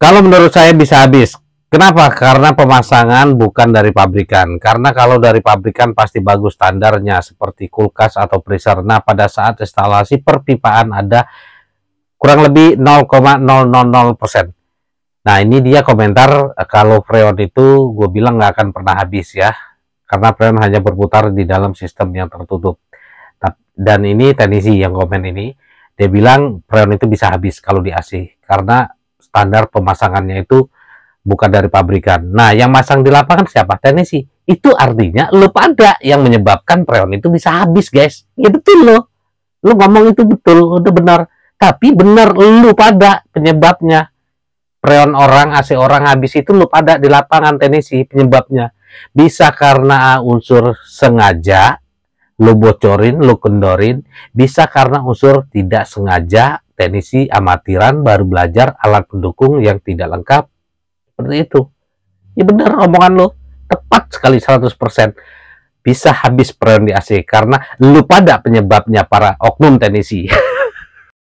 Kalau menurut saya bisa habis. Kenapa? Karena pemasangan bukan dari pabrikan. Karena kalau dari pabrikan pasti bagus standarnya seperti kulkas atau freezer. Nah, pada saat instalasi perpipaan ada kurang lebih 0,000%. Nah, ini dia komentar eh, kalau freon itu gue bilang nggak akan pernah habis ya. Karena freon hanya berputar di dalam sistem yang tertutup. Dan ini teknisi yang komen ini, dia bilang freon itu bisa habis kalau di AC. Karena standar pemasangannya itu bukan dari pabrikan. Nah, yang masang di lapangan siapa? Teknisi. Itu artinya lu pada yang menyebabkan freon itu bisa habis, guys. Ya betul lo. Lo ngomong itu betul, udah benar. Tapi benar lo pada penyebabnya. Freon orang, AC orang habis itu lo pada di lapangan teknisi penyebabnya. Bisa karena unsur sengaja, lo bocorin, lo kendorin, bisa karena unsur tidak sengaja, teknisi amatiran baru belajar alat pendukung yang tidak lengkap seperti itu ya benar omongan lo tepat sekali 100% bisa habis di AC karena lu pada penyebabnya para oknum teknisi